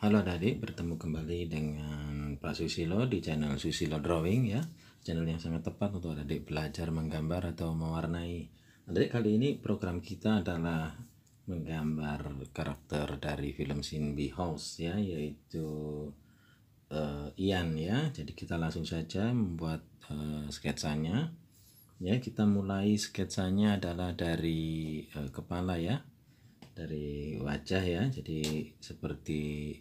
Halo adik, bertemu kembali dengan Pak Susilo di channel Susilo Drawing ya Channel yang sangat tepat untuk adik belajar menggambar atau mewarnai Adik kali ini program kita adalah menggambar karakter dari film Sinbi House ya Yaitu uh, Ian ya Jadi kita langsung saja membuat uh, sketsanya Ya kita mulai sketsanya adalah dari uh, kepala ya dari wajah ya jadi seperti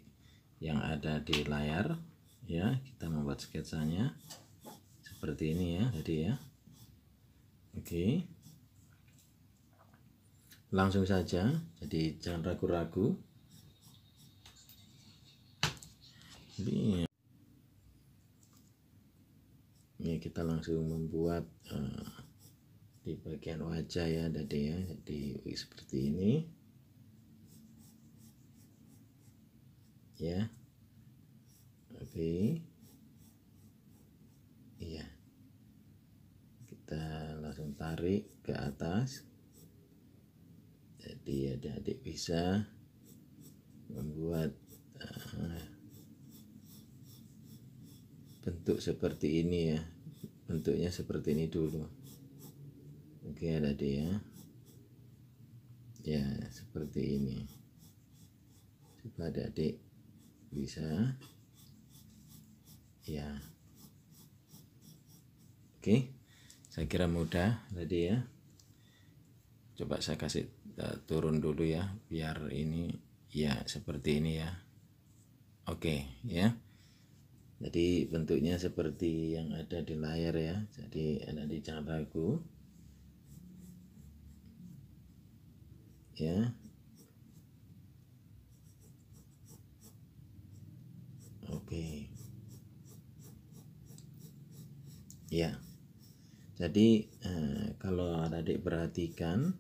yang ada di layar ya kita membuat sketsanya seperti ini ya jadi ya oke langsung saja jadi jangan ragu-ragu iya. ini ya kita langsung membuat uh, di bagian wajah ya tadi ya jadi seperti ini ya B iya kita langsung tarik ke atas jadi adik-adik bisa membuat uh, bentuk seperti ini ya bentuknya seperti ini dulu oke ada ya. dia ya seperti ini coba adik-adik bisa ya oke saya kira mudah tadi ya coba saya kasih uh, turun dulu ya biar ini ya seperti ini ya oke ya jadi bentuknya seperti yang ada di layar ya jadi nanti jangan ragu ya ya jadi eh, kalau adik perhatikan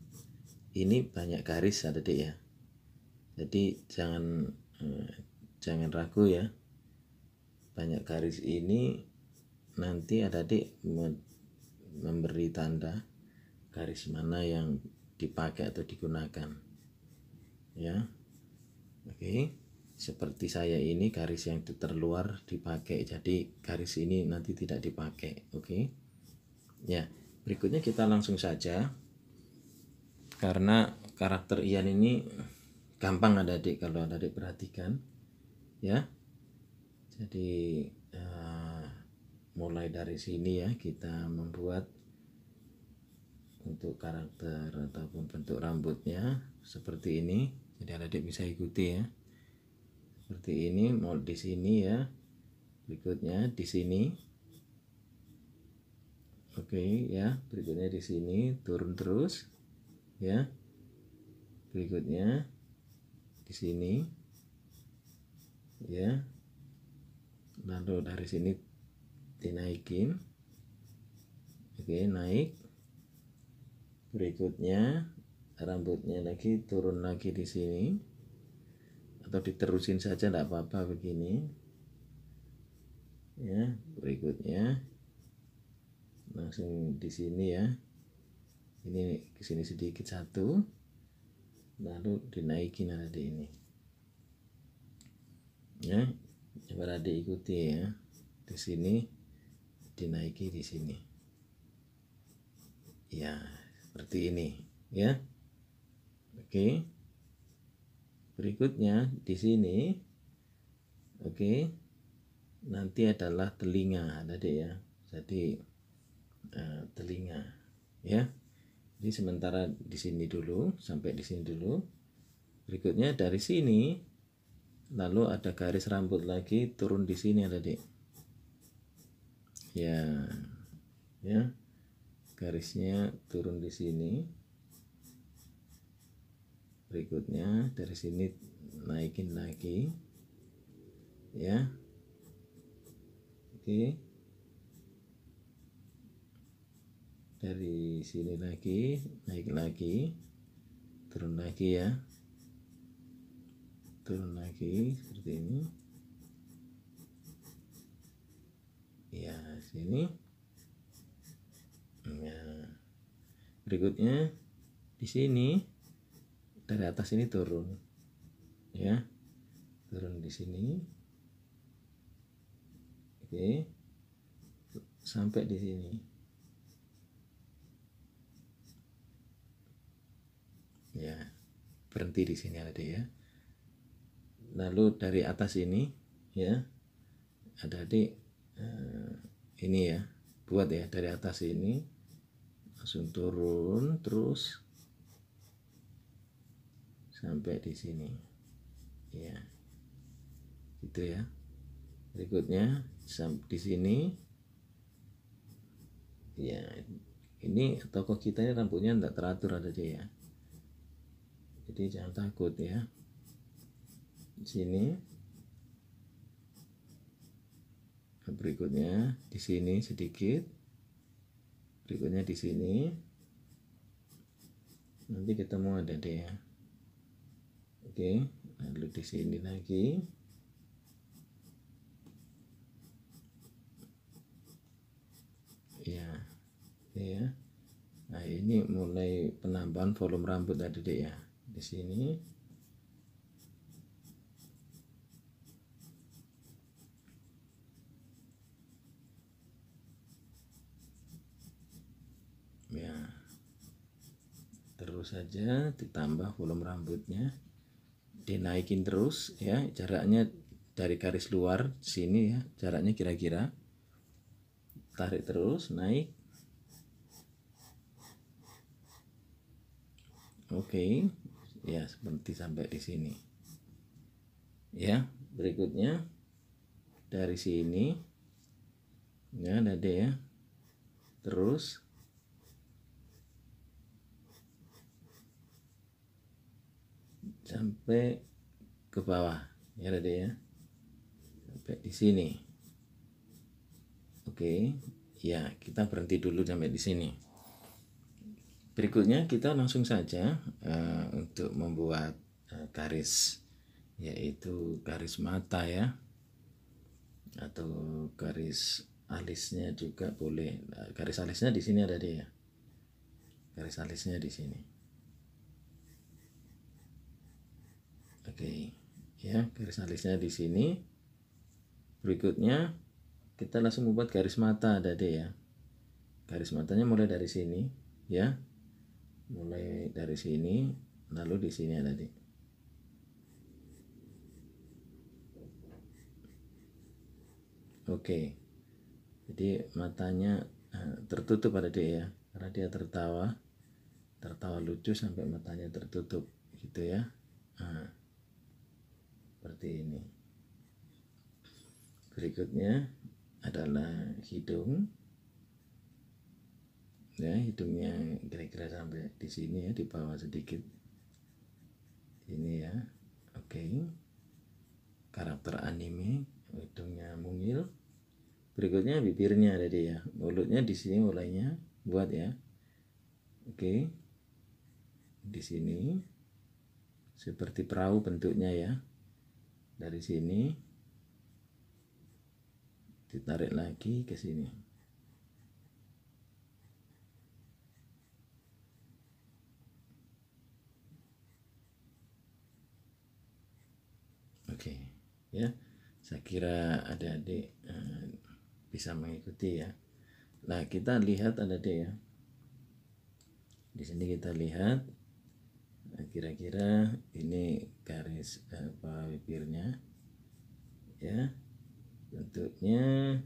ini banyak garis adik ya jadi jangan eh, jangan ragu ya banyak garis ini nanti adik memberi tanda garis mana yang dipakai atau digunakan ya oke okay seperti saya ini garis yang terluar dipakai jadi garis ini nanti tidak dipakai oke okay? ya berikutnya kita langsung saja karena karakter Ian ini gampang ada adik kalau ada adik perhatikan ya jadi uh, mulai dari sini ya kita membuat untuk karakter ataupun bentuk rambutnya seperti ini jadi ada adik bisa ikuti ya seperti ini mau di sini ya berikutnya di sini oke okay, ya berikutnya di sini turun terus ya berikutnya di sini ya lalu dari sini dinaikin oke okay, naik berikutnya rambutnya lagi turun lagi di sini atau diterusin saja tidak apa-apa begini ya berikutnya langsung di sini ya ini ke sini sedikit satu lalu dinaikin ada ini ya coba ada ikuti ya di sini dinaiki di sini ya seperti ini ya oke okay. Berikutnya di sini oke okay, nanti adalah telinga tadi ya. Jadi uh, telinga ya. Jadi sementara di sini dulu sampai di sini dulu. Berikutnya dari sini lalu ada garis rambut lagi turun di sini tadi. Ya. Ya. Garisnya turun di sini berikutnya dari sini naikin lagi ya oke dari sini lagi naik lagi turun lagi ya turun lagi seperti ini ya sini ya berikutnya di sini dari atas ini turun ya turun di sini oke sampai di sini ya berhenti di sini ada ya lalu dari atas ini ya ada di eh, ini ya buat ya dari atas ini langsung turun terus sampai di sini ya gitu ya berikutnya di sini ya ini tokoh kita ini rambutnya tidak teratur ada dia ya jadi jangan takut ya di sini berikutnya di sini sedikit berikutnya di sini nanti ketemu ada deh ya. Oke, lalu di sini lagi. Ya, ya. Nah, ini mulai penambahan volume rambut tadi deh ya. Di sini. Ya. Terus saja ditambah volume rambutnya dinaikin terus ya jaraknya dari garis luar sini ya jaraknya kira-kira tarik terus naik oke okay. ya seperti sampai di sini ya berikutnya dari sini ya ada ya terus sampai ke bawah ya ada ya sampai di sini oke ya kita berhenti dulu sampai di sini berikutnya kita langsung saja uh, untuk membuat uh, garis yaitu garis mata ya atau garis alisnya juga boleh garis alisnya di sini ada ya. dia garis alisnya di sini Oke, ya garis alisnya di sini. Berikutnya kita langsung membuat garis mata ada deh ya. Garis matanya mulai dari sini ya. Mulai dari sini lalu di sini ada deh. Oke. Jadi matanya eh, tertutup ada deh ya karena dia tertawa tertawa lucu sampai matanya tertutup gitu ya nah seperti ini berikutnya adalah hidung ya hidungnya kira-kira sampai di sini ya di bawah sedikit ini ya oke okay. karakter anime hidungnya mungil berikutnya bibirnya ada dia mulutnya di sini mulainya buat ya oke okay. di sini seperti perahu bentuknya ya dari sini ditarik lagi ke sini oke ya saya kira adik-adik eh, bisa mengikuti ya nah kita lihat adik-adik ya di sini kita lihat Nah, kira-kira ini garis apa bibirnya ya bentuknya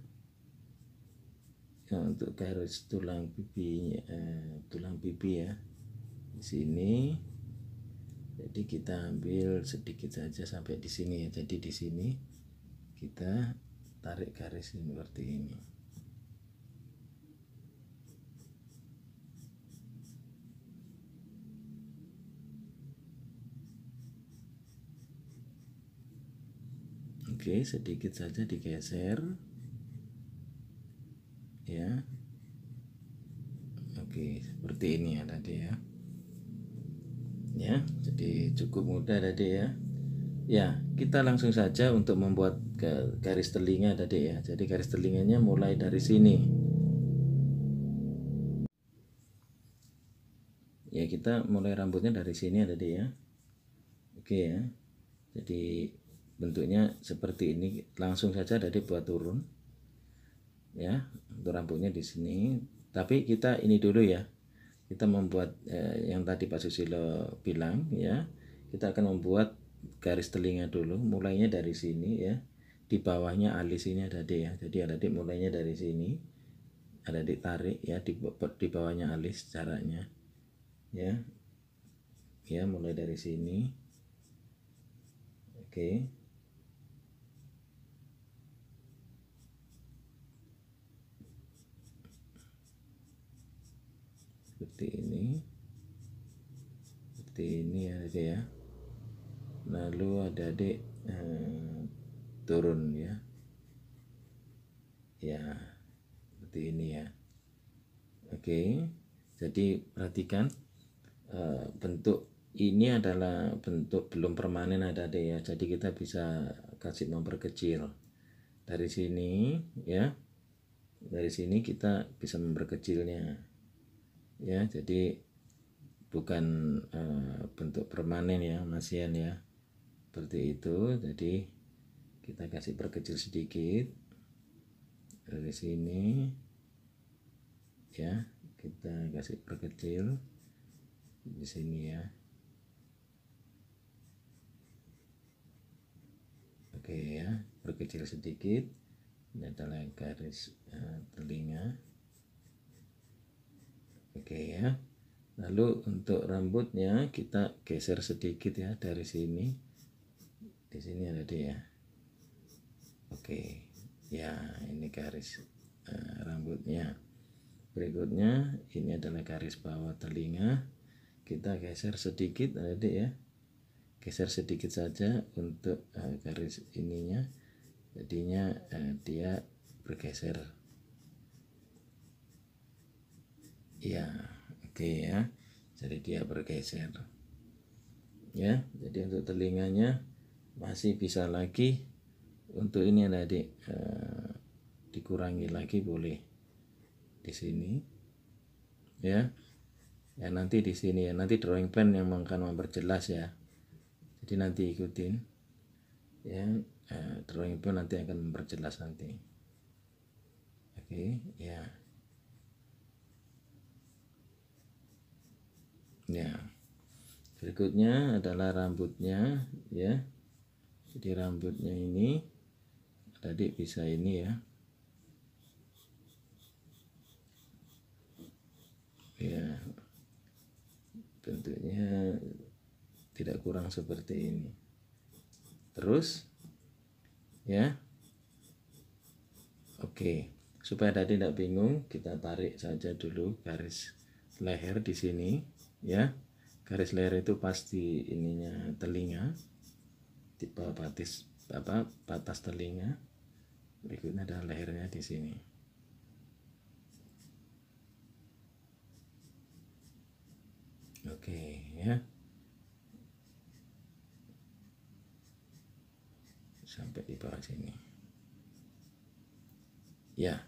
ya, untuk garis tulang pipi ya, eh, tulang pipi ya di sini jadi kita ambil sedikit saja sampai di sini ya jadi di sini kita tarik garis seperti ini Oke, sedikit saja digeser. Ya. Oke, seperti ini ya tadi ya. Ya, jadi cukup mudah tadi ya. Ya, kita langsung saja untuk membuat garis telinga tadi ya. Jadi garis telinganya mulai dari sini. ya kita mulai rambutnya dari sini tadi ya oke ya jadi bentuknya seperti ini langsung saja dari buat turun ya untuk rambutnya di sini tapi kita ini dulu ya kita membuat eh, yang tadi Pak Susilo bilang ya kita akan membuat garis telinga dulu mulainya dari sini ya di bawahnya alis ini ada D ya jadi ada di mulainya dari sini ada ditarik ya di, di bawahnya alis caranya ya ya mulai dari sini oke okay. seperti ini seperti ini aja ya lalu ada adik eh, turun ya ya seperti ini ya oke jadi perhatikan eh, bentuk ini adalah bentuk belum permanen ada deh ya jadi kita bisa kasih memperkecil dari sini ya dari sini kita bisa memperkecilnya ya jadi bukan uh, bentuk permanen ya masian ya seperti itu jadi kita kasih perkecil sedikit dari sini ya kita kasih perkecil di sini ya oke ya perkecil sedikit ini adalah garis uh, eh, telinga oke ya lalu untuk rambutnya kita geser sedikit ya dari sini di sini ada dia oke ya ini garis uh, rambutnya berikutnya ini adalah garis bawah telinga kita geser sedikit ada ya geser sedikit saja untuk uh, garis ininya jadinya uh, dia bergeser ya oke okay ya. Jadi dia bergeser. Ya, jadi untuk telinganya masih bisa lagi untuk ini tadi eh, dikurangi lagi boleh di sini ya ya nanti di sini ya nanti drawing pen yang akan memperjelas ya jadi nanti ikutin ya eh, drawing pen nanti akan memperjelas nanti oke okay, ya ya berikutnya adalah rambutnya ya jadi rambutnya ini tadi bisa ini ya ya bentuknya tidak kurang seperti ini terus ya oke supaya tadi tidak bingung kita tarik saja dulu garis leher di sini ya garis leher itu pasti ininya telinga tipe batis apa batas telinga berikutnya ada lehernya di sini oke ya sampai di bawah sini ya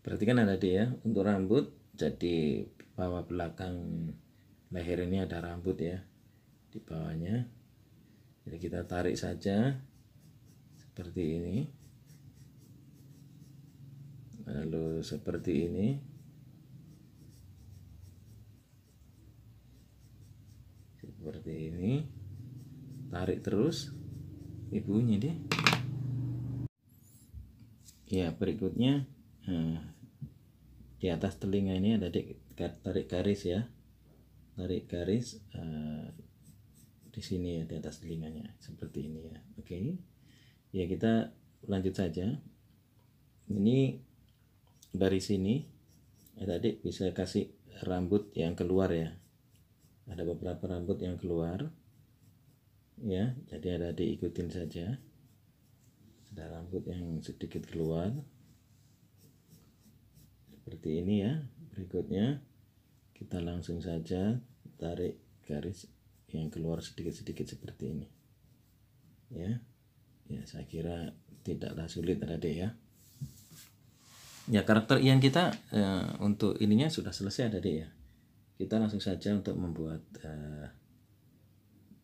perhatikan ada dia ya untuk rambut jadi bawah belakang leher ini ada rambut ya di bawahnya jadi kita tarik saja seperti ini lalu seperti ini seperti ini tarik terus ibunya deh ya berikutnya eh, di atas telinga ini ada tarik garis ya tarik garis uh, di sini ya di atas telinganya seperti ini ya oke okay. ya kita lanjut saja ini dari sini ya tadi bisa kasih rambut yang keluar ya ada beberapa rambut yang keluar ya jadi ada diikutin saja ada rambut yang sedikit keluar seperti ini ya berikutnya kita langsung saja tarik garis yang keluar sedikit-sedikit seperti ini ya ya saya kira tidaklah sulit adik ya ya karakter ian kita ya, untuk ininya sudah selesai adik ya kita langsung saja untuk membuat uh,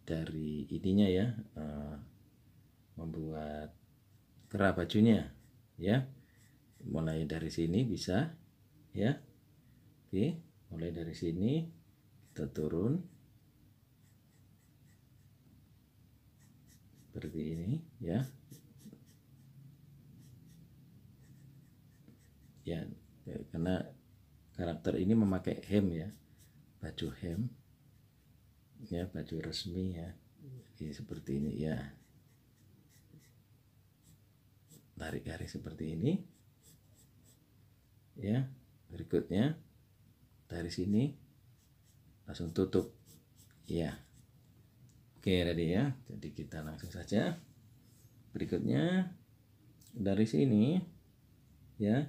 dari ininya ya uh, membuat kerah bajunya ya mulai dari sini bisa ya oke mulai dari sini kita turun seperti ini ya ya karena karakter ini memakai hem ya baju hem ya baju resmi ya ini seperti ini ya tarik garis seperti ini ya berikutnya dari sini langsung tutup ya oke ready ya jadi kita langsung saja berikutnya dari sini ya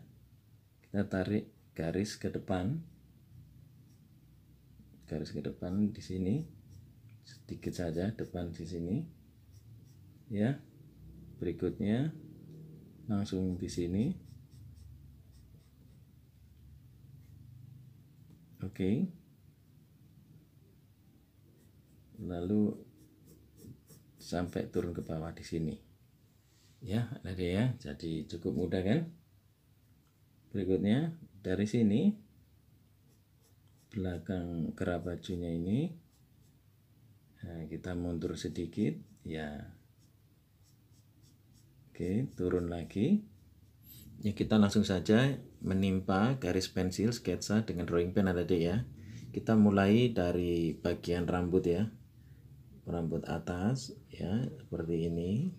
kita tarik garis ke depan garis ke depan di sini sedikit saja depan di sini ya berikutnya langsung di sini oke okay lalu sampai turun ke bawah di sini ya ada ya jadi cukup mudah kan berikutnya dari sini belakang kerah bajunya ini nah, kita mundur sedikit ya oke turun lagi ya kita langsung saja menimpa garis pensil sketsa dengan drawing pen ada deh ya kita mulai dari bagian rambut ya rambut atas ya seperti ini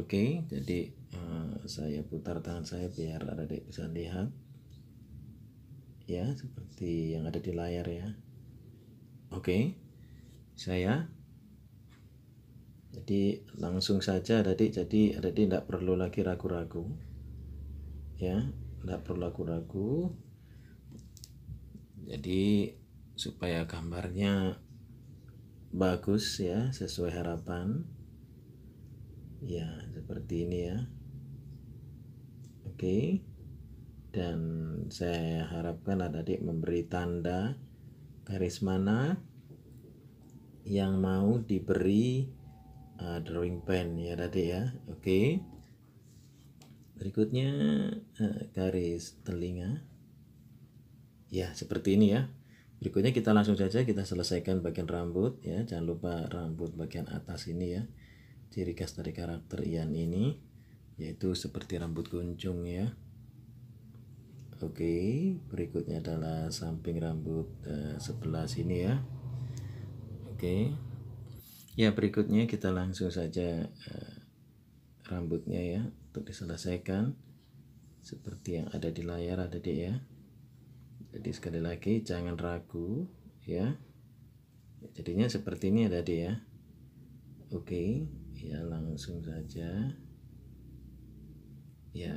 oke okay, jadi uh, saya putar tangan saya biar ada bisa lihat ya seperti yang ada di layar ya oke okay, saya jadi langsung saja tadi jadi ada tidak perlu lagi ragu-ragu ya tidak perlu ragu-ragu jadi supaya gambarnya bagus ya sesuai harapan ya seperti ini ya oke okay. dan saya harapkan adik-adik memberi tanda garis mana yang mau diberi uh, drawing pen ya adik ya oke okay. berikutnya uh, garis telinga ya seperti ini ya Berikutnya kita langsung saja kita selesaikan bagian rambut ya. Jangan lupa rambut bagian atas ini ya. Ciri khas dari karakter Ian ini yaitu seperti rambut kuncung ya. Oke, berikutnya adalah samping rambut eh, sebelah sini ya. Oke. Ya, berikutnya kita langsung saja eh, rambutnya ya untuk diselesaikan seperti yang ada di layar ada di ya jadi sekali lagi jangan ragu ya jadinya seperti ini ya ada dia. ya oke ya langsung saja ya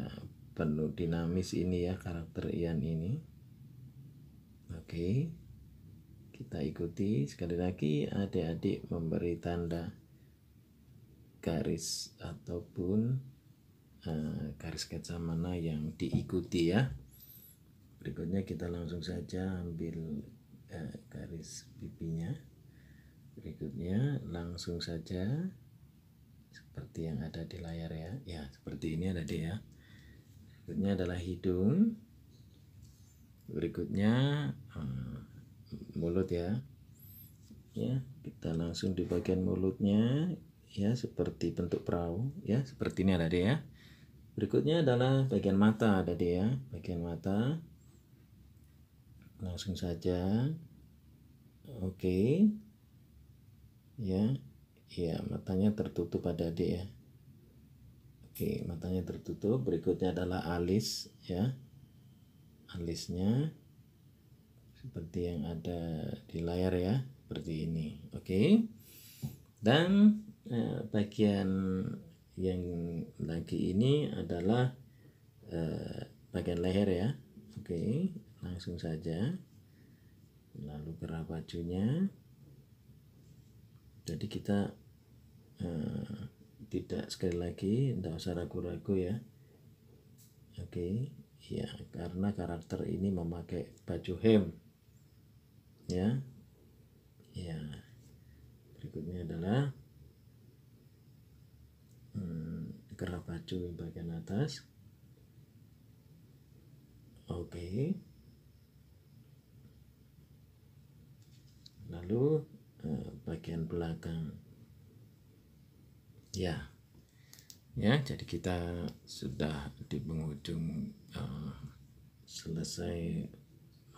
penuh dinamis ini ya karakter Ian ini oke kita ikuti sekali lagi adik-adik memberi tanda garis ataupun uh, garis kaca mana yang diikuti ya berikutnya kita langsung saja ambil eh, garis pipinya berikutnya langsung saja seperti yang ada di layar ya ya seperti ini ada dia ya berikutnya adalah hidung berikutnya eh, mulut ya ya kita langsung di bagian mulutnya ya seperti bentuk perahu ya seperti ini ada dia ya berikutnya adalah bagian mata ada dia ya bagian mata langsung saja oke okay. ya ya matanya tertutup ada adik ya oke okay, matanya tertutup berikutnya adalah alis ya alisnya seperti yang ada di layar ya seperti ini oke okay. dan eh, bagian yang lagi ini adalah eh, bagian leher ya oke okay langsung saja lalu gerah bajunya jadi kita uh, tidak sekali lagi tidak usah ragu-ragu ya oke okay. ya karena karakter ini memakai baju hem ya ya berikutnya adalah hmm, baju bagian atas oke okay. belakang ya ya jadi kita sudah di penghujung uh, selesai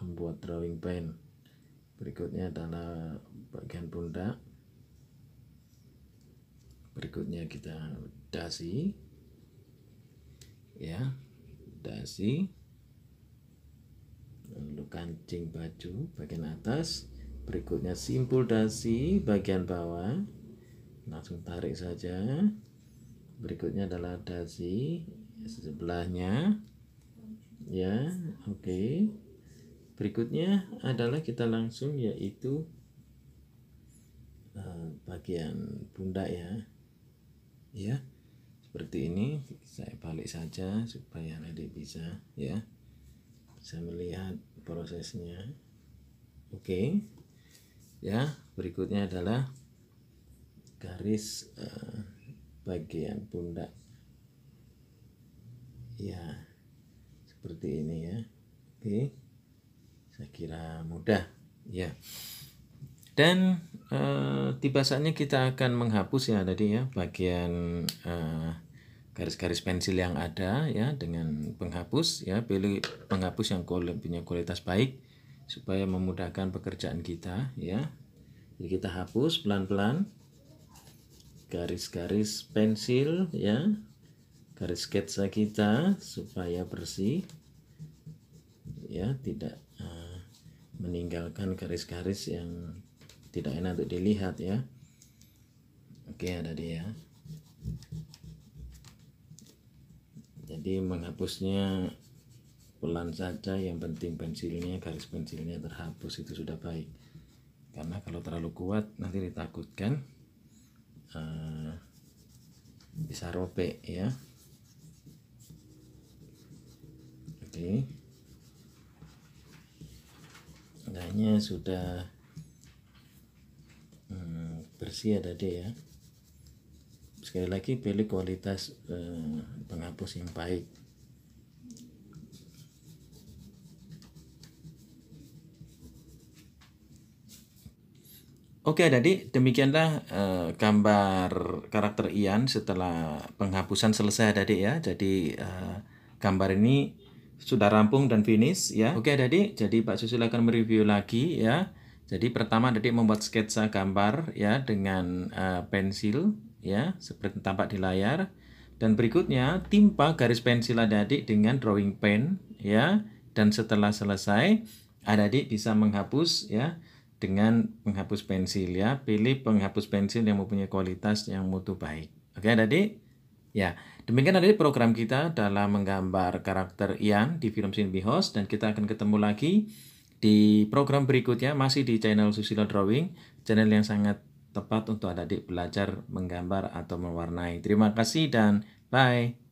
membuat drawing pen berikutnya adalah bagian pundak berikutnya kita dasi ya dasi lalu kancing baju bagian atas Berikutnya simpul dasi bagian bawah. Langsung tarik saja. Berikutnya adalah dasi sebelahnya. Ya, oke. Okay. Berikutnya adalah kita langsung yaitu uh, bagian pundak ya. Ya. Seperti ini saya balik saja supaya nanti bisa ya bisa melihat prosesnya. Oke. Okay ya berikutnya adalah garis uh, bagian pundak ya seperti ini ya oke saya kira mudah ya dan e, eh, tiba saatnya kita akan menghapus ya tadi ya bagian garis eh, garis-garis pensil yang ada ya dengan penghapus ya pilih penghapus yang punya kualitas baik supaya memudahkan pekerjaan kita ya. Jadi kita hapus pelan-pelan garis-garis pensil ya. Garis sketsa kita supaya bersih ya, tidak uh, meninggalkan garis-garis yang tidak enak untuk dilihat ya. Oke, ada dia. Jadi menghapusnya pelan saja yang penting pensilnya garis pensilnya terhapus itu sudah baik karena kalau terlalu kuat nanti ditakutkan uh, bisa robek ya oke okay. sudah hmm, bersih ada deh ya sekali lagi pilih kualitas eh, penghapus yang baik Oke, jadi demikianlah uh, gambar karakter Ian setelah penghapusan selesai tadi ya. Jadi uh, gambar ini sudah rampung dan finish ya. Oke, jadi jadi Pak Susil akan mereview lagi ya. Jadi pertama tadi membuat sketsa gambar ya dengan uh, pensil ya seperti tampak di layar. Dan berikutnya timpa garis pensil adik dengan drawing pen ya. Dan setelah selesai adik bisa menghapus ya dengan penghapus pensil ya. Pilih penghapus pensil yang mempunyai kualitas yang mutu baik. Oke, tadi ya. Demikian tadi program kita dalam menggambar karakter Ian di film Sin Bihos dan kita akan ketemu lagi di program berikutnya masih di channel Susilo Drawing, channel yang sangat tepat untuk adik-adik belajar menggambar atau mewarnai. Terima kasih dan bye.